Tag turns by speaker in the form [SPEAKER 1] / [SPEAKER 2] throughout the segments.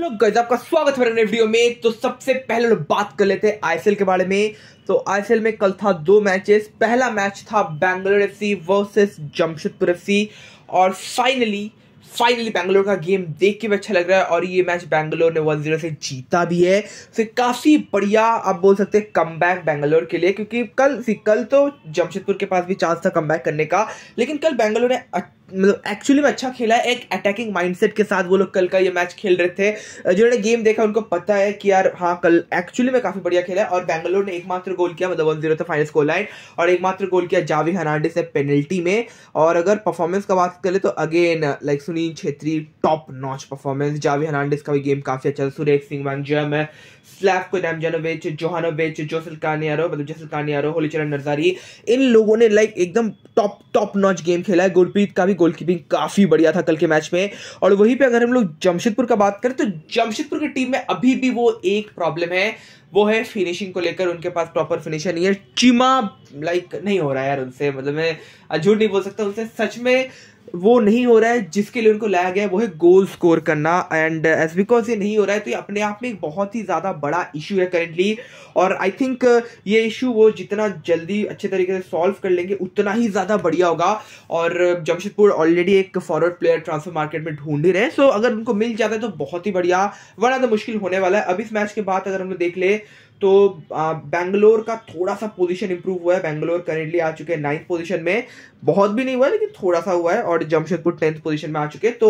[SPEAKER 1] लोग गज आपका स्वागत है वीडियो में तो सबसे पहले लोग बात कर लेते हैं आईसीएल के बारे में तो आईसीएल में कल था दो मैचेस पहला मैच था F C versus Jamshedpur F C और फाइनली फाइनली बैंगलोर का गेम देख के भी अच्छा लग रहा है और ये मैच बैंगलोर ने वन जीरो से जीता भी है तो काफ़ी बढ़िया आप बोल सकते हैं कम बैक बैंगलोर के लिए क्योंकि कल कल तो जमशेदपुर के पास भी चांस था कम बैक करने का लेकिन कल बैंगलोर ने अच्छा मतलब एक्चुअली में अच्छा खेला है एक अटैकिंग माइंडसेट के साथ वो लोग कल का ये मैच खेल रहे थे जिन्होंने गेम देखा उनको पता है कि यार हाँ कल एक्चुअली में काफी बढ़िया खेला है और बैंगलोर ने एकमात्र गोल किया मतलब वन जीरो था फाइनल स्कोर लाइन और एकमात्र गोल किया जावी हर्नांडिस ने पेनल्टी में और अगर परफॉर्मेंस का बात करें तो again like Sunil Chhetri top notch performance Javi Hernandez का भी गेम काफी अच्छा सुरेख सिंह वांगजम है स्लैव कुदामजानोविच जोहानोविच जोसल कानियारो मतलब जोसल कानियारो चरण नरजारी इन लोगों ने लाइक एकदम टॉप टॉप नॉच गेम खेला है गुरप्रीत का भी गोलकीपिंग काफ़ी बढ़िया था कल के मैच में और वहीं पे अगर हम लोग जमशेदपुर का बात करें तो जमशेदपुर की टीम में अभी भी वो एक प्रॉब्लम है वो है फिनिशिंग को लेकर उनके पास प्रॉपर फिनिशर नहीं है चीमा लाइक नहीं हो रहा है यार उनसे मतलब मैं झूठ नहीं बोल सकता उनसे सच में वो नहीं हो रहा है जिसके लिए उनको लाया गया है वो है गोल स्कोर करना एंड एज बिकॉज ये नहीं हो रहा है तो ये अपने आप में एक बहुत ही ज़्यादा बड़ा इशू है करेंटली और आई थिंक uh, ये इशू वो जितना जल्दी अच्छे तरीके से सॉल्व कर लेंगे उतना ही ज़्यादा बढ़िया होगा और uh, जमशेदपुर ऑलरेडी एक फॉरवर्ड प्लेयर ट्रांसफर मार्केट में ढूंढ ही रहे हैं सो अगर उनको मिल जाता है तो बहुत ही बढ़िया वरना तो मुश्किल होने वाला है अब इस मैच के बाद अगर हम लोग देख ले तो बैंगलोर का थोड़ा सा पोजीशन इंप्रूव हुआ है बैंगलोर करेंटली आ चुके हैं नाइन्थ पोजीशन में बहुत भी नहीं हुआ लेकिन थोड़ा सा हुआ है और जमशेदपुर टेंथ पोजीशन में आ चुके हैं तो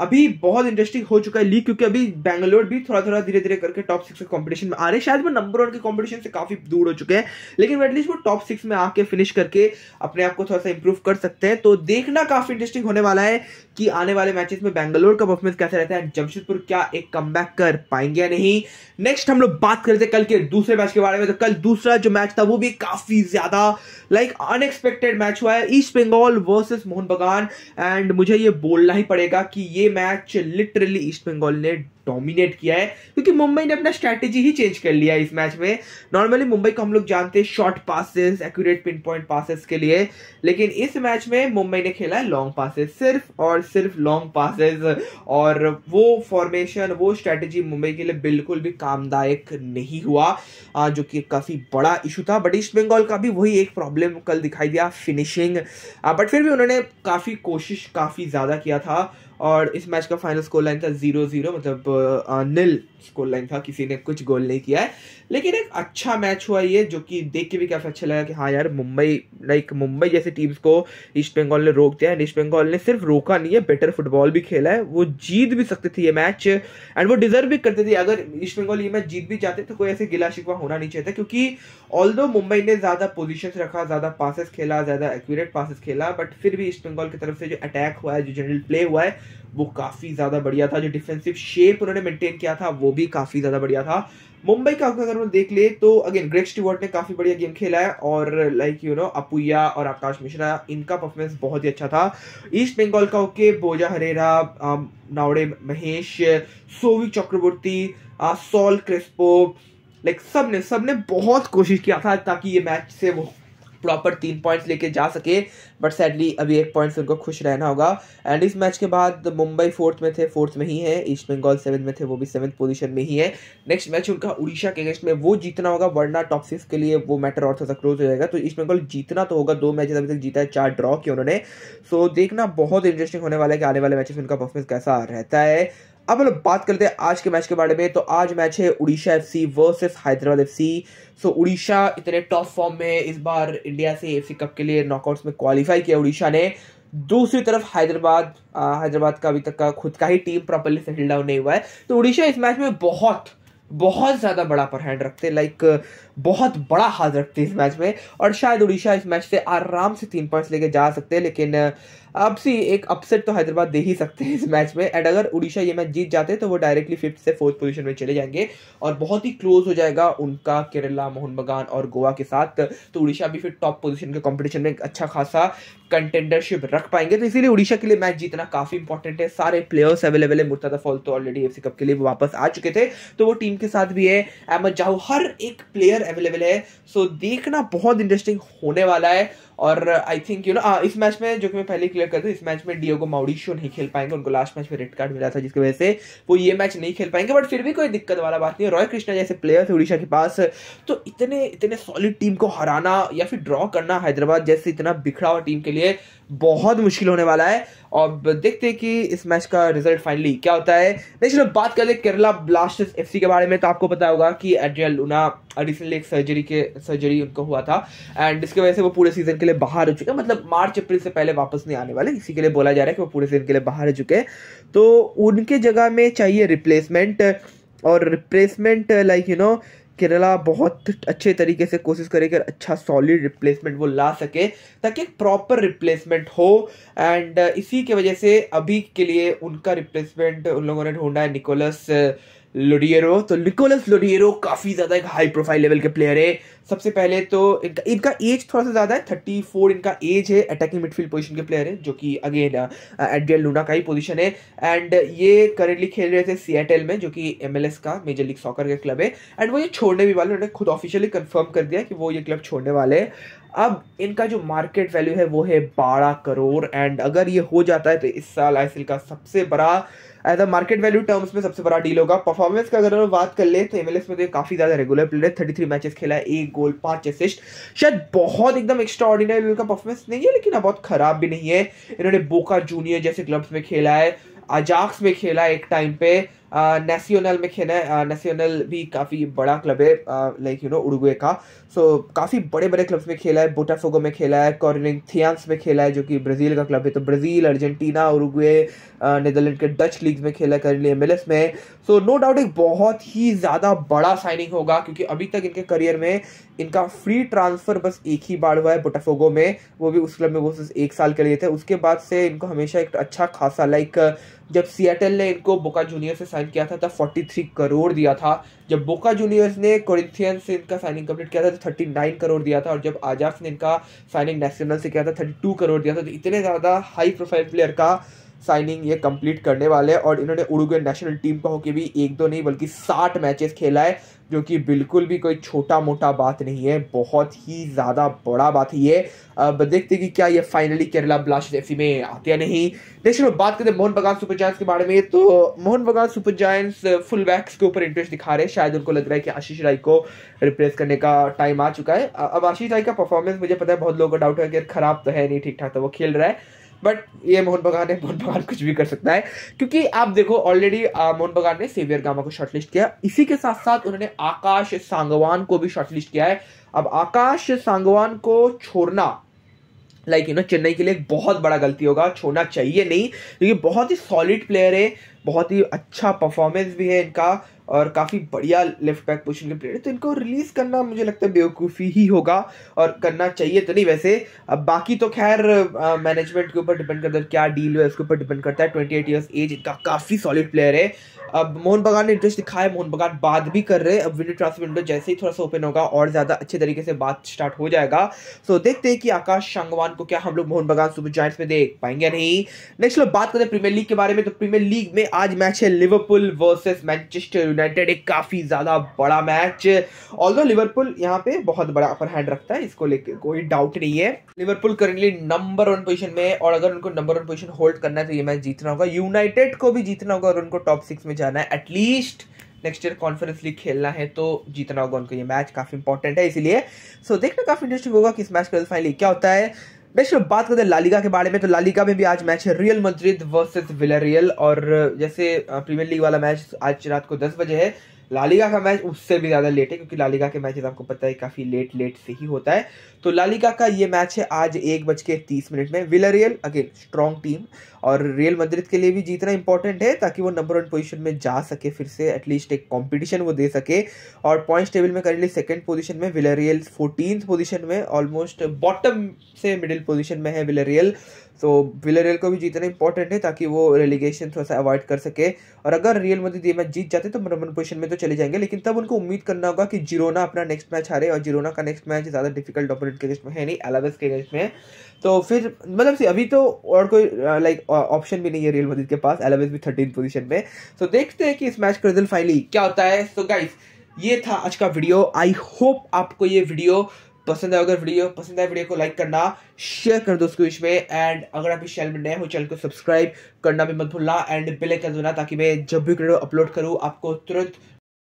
[SPEAKER 1] अभी बहुत इंटरेस्टिंग हो चुका है लीग क्योंकि अभी बैंगलोर भी थोड़ा थोड़ा धीरे धीरे करके टॉप सिक्स के कॉम्पिटिशन में आ रहे शायद वो नंबर वन के कॉम्पिटिशन से काफी दूर हो चुके हैं लेकिन एटलीस्ट वो टॉप सिक्स में आके फिनिश करके अपने आप को थोड़ा सा इंप्रूव कर सकते हैं तो देखना काफी इंटरेस्टिंग होने वाला है कि आने वाले मैचेस में बैंगलोर का परफॉर्मेंस कैसा रहता है जमशेदपुर क्या एक कम कर पाएंगे या नहीं नेक्स्ट हम लोग बात करते कल के दूसरे मैच के बारे में तो कल दूसरा जो मैच था वो भी काफ़ी ज़्यादा लाइक अनएक्सपेक्टेड मैच हुआ है ईस्ट बंगाल वर्सेस मोहन बगान एंड मुझे ये बोलना ही पड़ेगा कि ये मैच लिटरली ईस्ट बंगाल ने डोमिनेट किया है क्योंकि मुंबई ने अपना स्ट्रैटेजी ही चेंज कर लिया है इस मैच में नॉर्मली मुंबई को हम लोग जानते हैं short passes accurate pinpoint passes के लिए लेकिन इस मैच में मुंबई ने खेला है लॉन्ग पासेस सिर्फ और सिर्फ लॉन्ग पासेस और वो फॉर्मेशन वो स्ट्रैटेजी मुंबई के लिए बिल्कुल भी कामदायक नहीं हुआ जो कि काफ़ी बड़ा इशू था बट ईस्ट बंगाल का भी वही एक प्रॉब्लम कल दिखाई दिया फिनिशिंग बट फिर भी उन्होंने काफ़ी कोशिश काफ़ी ज़्यादा किया था और इस मैच का फाइनल स्कोर लाइन था जीरो जीरो मतलब निल स्कोर लाइन था किसी ने कुछ गोल नहीं किया है लेकिन एक अच्छा मैच हुआ ये जो कि देख के भी काफ़ी अच्छा लगा कि हाँ यार मुंबई लाइक मुंबई जैसे टीम्स को ईस्ट बंगाल ने रोक दिया एंड ईस्ट बंगाल ने सिर्फ रोका नहीं है बेटर फुटबॉल भी खेला है वो जीत भी सकते थे ये मैच एंड वो डिजर्व भी करते थे अगर ईस्ट बंगाल ये मैच जीत भी जाते तो कोई ऐसे गिला शिकवा होना नहीं चाहता क्योंकि ऑल मुंबई ने ज़्यादा पोजिशन रखा ज़्यादा पासिस खेला ज़्यादा एक्यूरेट पासेस खेला बट फिर भी ईस्ट बंगाल की तरफ से जो अटैक हुआ है जो जनरल प्ले हुआ है वो काफ़ी ज़्यादा बढ़िया था जो डिफेंसिव शेप उन्होंने मेंटेन किया था वो भी काफ़ी ज़्यादा बढ़िया था मुंबई का अगर हम देख ले तो अगेन ग्रेग स्टीवर्ट ने काफ़ी बढ़िया गेम खेला है और लाइक यू नो अपुया और आकाश मिश्रा इनका परफॉर्मेंस बहुत ही अच्छा था ईस्ट बंगाल का ओके बोजा हरेरा um, नावड़े Mahesh Souvik Chakrabarti uh, Saul Crespo like सब ने सब ने बहुत कोशिश किया था ताकि ये मैच से वो प्रॉपर तीन पॉइंट्स लेके जा सके बट सैडली अभी एक पॉइंट से उनको खुश रहना होगा एंड इस मैच के बाद मुंबई फोर्थ में थे फोर्थ में ही है ईस्ट बंगाल सेवन में थे वो भी सेवन्थ पोजीशन में ही है नेक्स्ट मैच उनका उड़ीसा के अगेंस्ट में वो जीतना होगा वरना टॉप सिक्स के लिए वो मैटर और थोड़ा सा क्लोज हो जाएगा तो ईस्ट बंगाल जीतना तो होगा दो मैचेस अभी तक जीता है चार ड्रॉ किए उन्होंने सो so, देखना बहुत इंटरेस्टिंग होने वाला है कि आने वाले मैचेस में उनका परफॉर्मेंस कैसा रहता है अब हम बात करते हैं आज के मैच के बारे में तो आज मैच है Odisha F C versus Hyderabad F C so Odisha इतने टॉप फॉर्म में इस बार इंडिया से एफ सी कप के लिए नॉकआउट्स में क्वालिफाई किया उड़ीसा ने दूसरी तरफ हैदराबाद हैदराबाद का अभी तक का खुद का ही टीम प्रॉपरली सेटल डाउन नहीं हुआ है तो उड़ीसा इस मैच में बहुत बहुत ज़्यादा बड़ा पर हैंड रखते लाइक बहुत बड़ा हाथ रखते हैं इस मैच में और शायद उड़ीसा इस मैच से आराम से तीन पॉइंट्स लेके जा सकते हैं लेकिन अब सी एक अपसेट तो हैदराबाद दे ही सकते हैं इस मैच में एंड अगर उड़ीसा ये मैच जीत जाते हैं तो वो डायरेक्टली फिफ्थ से फोर्थ पोजीशन में चले जाएंगे और बहुत ही क्लोज हो जाएगा उनका केरला मोहन बगान और गोवा के साथ तो उड़ीसा भी फिर टॉप पोजीशन के कॉम्पिटिशन में अच्छा खासा कंटेंडरशिप रख पाएंगे तो इसीलिए उड़ीसा के लिए मैच जीतना काफ़ी इंपॉर्टेंट है सारे प्लेयर्स अवेलेबल है मुर्तादा फॉल तो ऑलरेडी एफ कप के लिए वापस आ चुके थे तो वो टीम के साथ भी है अहमद जाहू हर एक प्लेयर प्लेयर अवेलेबल है सो so, देखना बहुत इंटरेस्टिंग होने वाला है और आई थिंक यू नो इस मैच में जो कि मैं पहले क्लियर कर दूँ इस मैच में डियोगो माउडिशो नहीं खेल पाएंगे उनको लास्ट मैच में रेड कार्ड मिला था जिसकी वजह से वो ये मैच नहीं खेल पाएंगे बट फिर भी कोई दिक्कत वाला बात नहीं है रॉय कृष्णा जैसे प्लेयर थे उड़ीसा के पास तो इतने इतने सॉलिड टीम को हराना या फिर ड्रॉ करना हैदराबाद जैसे इतना बिखरा हुआ टीम के लिए बहुत मुश्किल होने वाला है और देखते हैं कि इस मैच का रिजल्ट फाइनली क्या होता है नहीं चलो बात कर ले केरला ब्लास्टर्स एफसी के बारे में तो आपको पता होगा कि एड्रियल लूना रिसेंटली एक सर्जरी के सर्जरी उनको हुआ था एंड जिसकी वजह से वो पूरे सीजन के लिए बाहर हो चुके हैं मतलब मार्च अप्रैल से पहले वापस नहीं आने वाले इसी के लिए बोला जा रहा है कि वो पूरे सीजन के लिए बाहर हो चुके हैं तो उनके जगह में चाहिए रिप्लेसमेंट और replacement like you know Kerala बहुत अच्छे तरीके से कोशिश करे कर अच्छा सॉलिड रिप्लेसमेंट वो ला सके ताकि एक प्रॉपर रिप्लेसमेंट हो एंड इसी के वजह से अभी के लिए उनका रिप्लेसमेंट उन लोगों ने ढूंढा है निकोलस लोडियरो तो निकोलस लोडियरो काफ़ी ज़्यादा एक हाई प्रोफाइल लेवल के प्लेयर है सबसे पहले तो इनका इनका एज थोड़ा सा ज़्यादा है थर्टी फोर इनका एज है अटैकिंग मिडफील्ड पोजीशन के प्लेयर है जो कि अगेन एडियल लूना का ही पोजीशन है एंड ये करेंटली खेल रहे थे सीएटल में जो कि एमएलएस का मेजर लीग सॉकर का क्लब है एंड वो ये छोड़ने भी वाले उन्होंने खुद ऑफिशियली कन्फर्म कर दिया कि वो ये क्लब छोड़ने वाले हैं अब इनका जो मार्केट वैल्यू है वो है बारह करोड़ एंड अगर ये हो जाता है तो इस साल आई का सबसे बड़ा as a market value terms में सबसे बड़ा डील होगा परफॉर्मेंस का अगर बात कर ले तो एम में तो काफी ज्यादा रेगुलर प्लेयर है थर्टी थ्री मैचेस खेला है एक गोल पांच असिस्ट शायद बहुत एकदम एक्स्ट्रा ऑर्डिनरी उनका परफॉर्मेंस नहीं है लेकिन अब बहुत खराब भी नहीं है इन्होंने बोका जूनियर जैसे क्लब्स में खेला है अजाक्स में खेला एक टाइम पे नेशनल में खेला है नेशनल भी काफ़ी बड़ा क्लब है लाइक यू नो उड़गुए का सो काफ़ी बड़े बड़े क्लब्स में खेला है बोटाफोगो में खेला है कॉर्निंग थियांस में खेला है जो कि ब्राज़ील का क्लब है तो ब्राज़ील अर्जेंटीना उड़गुए नीदरलैंड के डच लीग में खेला है करेंटली एम में सो नो डाउट एक बहुत ही ज़्यादा बड़ा साइनिंग होगा क्योंकि अभी तक इनके करियर में इनका फ्री ट्रांसफ़र बस एक ही बार हुआ है बोटाफोगो में वो भी उस क्लब में वो एक साल के लिए थे उसके बाद से इनको हमेशा एक अच्छा खासा लाइक जब सियाटल ने इनको बोका जूनियर से साइन किया था तब 43 करोड़ दिया था जब बोका जूनियर्स ने कोरिथियन से इनका साइनिंग कंप्लीट किया था तो 39 करोड़ दिया था और जब आजाफ ने इनका साइनिंग नेशनल से किया था 32 करोड़ दिया था तो इतने ज़्यादा हाई प्रोफाइल प्लेयर का साइनिंग ये कंप्लीट करने वाले हैं और इन्होंने उड़ुगे नेशनल टीम का होकर भी एक दो नहीं बल्कि साठ मैचेस खेला है जो कि बिल्कुल भी कोई छोटा मोटा बात नहीं है बहुत ही ज़्यादा बड़ा बात है अब देखते कि क्या ये फाइनली केरला ब्लास्ट एफ में आते या नहीं नेक्स्ट में बात करते मोहन बगान सुपर जायंट्स के बारे में तो मोहन बगान सुपर जायंट्स फुल बैक्स के ऊपर इंटरेस्ट दिखा रहे हैं शायद उनको लग रहा है कि आशीष राय को रिप्लेस करने का टाइम आ चुका है अब आशीष राय का परफॉर्मेंस मुझे पता है बहुत लोगों का डाउट है कि खराब तो है नहीं ठीक ठाक तो वो खेल रहा है बट ये मोहन बगान है मोहन बगान कुछ भी कर सकता है क्योंकि आप देखो ऑलरेडी मोहन बगान ने सेवियर गामा को शॉर्टलिस्ट किया इसी के साथ साथ उन्होंने आकाश सांगवान को भी शॉर्टलिस्ट किया है अब आकाश सांगवान को छोड़ना लाइक यू नो चेन्नई के लिए एक बहुत बड़ा गलती होगा छोड़ना चाहिए नहीं क्योंकि बहुत ही सॉलिड प्लेयर है बहुत ही अच्छा परफॉर्मेंस भी है इनका और काफ़ी बढ़िया लेफ्ट बैक पोजिशन के प्लेयर है तो इनको रिलीज़ करना मुझे लगता है बेवकूफ़ी ही होगा और करना चाहिए तो नहीं वैसे अब बाकी तो खैर मैनेजमेंट के ऊपर डिपेंड करता है क्या डील है उसके ऊपर डिपेंड करता है ट्वेंटी एट ईयर्स एज इनका काफ़ी सॉलिड प्लेयर है अब मोहन बगान ने इंटरेस्ट दिखा है मोहन बगान बात भी कर रहे हैं अब विंडो ट्रांसफर विंडो जैसे ही थोड़ा सा ओपन होगा और ज़्यादा अच्छे तरीके से बात स्टार्ट हो जाएगा सो देखते हैं कि आकाश शांगवान को क्या हम लोग मोहन बगान सुपर जॉइंट्स में देख पाएंगे नहीं नेक्स्ट लोग बात करें प्रीमियर लीग के बारे में तो प्रीमियर लीग में आज मैच है लिवरपूल वर्सेज मैनचेस्टर यूनाइटेड एक काफ़ी ज़्यादा बड़ा मैच दो लिवरपूल यहाँ पे बहुत बड़ा अपर हैंड रखता है इसको लेकर कोई डाउट नहीं है Liverpool currently number one position में और अगर उनको नंबर वन पोजिशन होल्ड करना है तो ये मैच जीतना होगा यूनाइटेड को भी जीतना होगा और उनको टॉप सिक्स में जाना है at least next year conference league खेलना है तो जीतना होगा उनको ये मैच काफ़ी इंपॉर्टेंट है इसीलिए सो so, देखना काफ़ी इंटरेस्टिंग होगा किस मैच का फाइनली क्या होता है दरअसल बात करते हैं लालिगा के बारे में तो लालिगा में भी आज मैच है रियल मद्रिद वर्सेस विलरियल और जैसे प्रीमियर लीग वाला मैच आज रात को दस बजे है लालिगा का मैच उससे भी ज़्यादा लेट है क्योंकि लालिगा के मैचेस आपको पता है काफ़ी लेट लेट से ही होता है तो लालिगा का ये मैच है आज एक बज के तीस मिनट में विलरियल अगेन स्ट्रॉन्ग टीम और रियल मद्रिद के लिए भी जीतना इंपॉर्टेंट है ताकि वो नंबर वन पोजीशन में जा सके फिर से एटलीस्ट एक कॉम्पिटिशन वो दे सके और पॉइंट्स टेबल में करेंटली सेकंड पोजीशन में विलरियल फोर्टीन पोजीशन में ऑलमोस्ट बॉटम से मिडिल पोजीशन में है विलरियल तो विलरियल को भी जीतना इंपॉर्टेंट है ताकि वो रेलिगेशन थोड़ा सा अवॉइड कर सके और अगर रियल मद्रिद ये मैच जीत जाते तो नंबर वन पोजिशन में तो चले जाएंगे लेकिन तब उनको उम्मीद करना होगा कि जीरोना अपना नेक्स्ट मैच हारे और जीरोना का नेक्स्ट मैच ज़्यादा डिफिकल्ट ऑपरेट के लिस्ट में है नहीं अलावेस के लिस्ट में तो फिर मतलब सी अभी तो और कोई लाइक ऑप्शन भी नहीं है रियल मदद के पास एलेवेंथ भी थर्टीन पोजीशन में सो so, देखते हैं कि इस मैच का रिजल्ट फाइनली क्या होता है सो so, गाइस ये था आज का वीडियो आई होप आपको ये वीडियो पसंद है अगर वीडियो पसंद है वीडियो को लाइक करना शेयर कर दो उसके बीच में एंड अगर आप इस चैनल में नए हो चैनल को सब्सक्राइब करना भी मत भूलना एंड बिल कर देना ताकि मैं जब भी वीडियो अपलोड करूँ आपको तुरंत